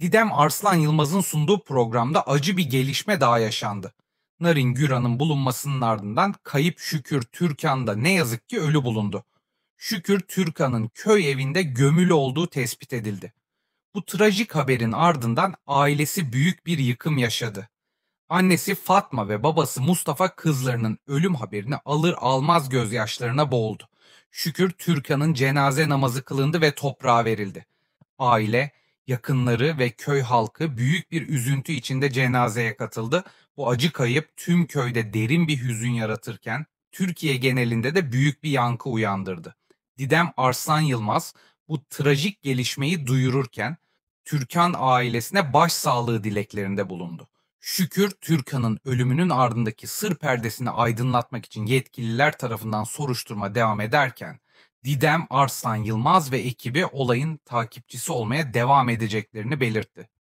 Didem Arslan Yılmaz'ın sunduğu programda acı bir gelişme daha yaşandı. Narin Güran'ın bulunmasının ardından kayıp Şükür Türkan da ne yazık ki ölü bulundu. Şükür Türkan'ın köy evinde gömülü olduğu tespit edildi. Bu trajik haberin ardından ailesi büyük bir yıkım yaşadı. Annesi Fatma ve babası Mustafa kızlarının ölüm haberini alır almaz gözyaşlarına boğuldu. Şükür Türkan'ın cenaze namazı kılındı ve toprağa verildi. Aile yakınları ve köy halkı büyük bir üzüntü içinde cenazeye katıldı. Bu acı kayıp tüm köyde derin bir hüzün yaratırken Türkiye genelinde de büyük bir yankı uyandırdı. Didem Arslan Yılmaz bu trajik gelişmeyi duyururken Türkan ailesine başsağlığı dileklerinde bulundu. Şükür Türkan'ın ölümünün ardındaki sır perdesini aydınlatmak için yetkililer tarafından soruşturma devam ederken Didem Arslan Yılmaz ve ekibi olayın takipçisi olmaya devam edeceklerini belirtti.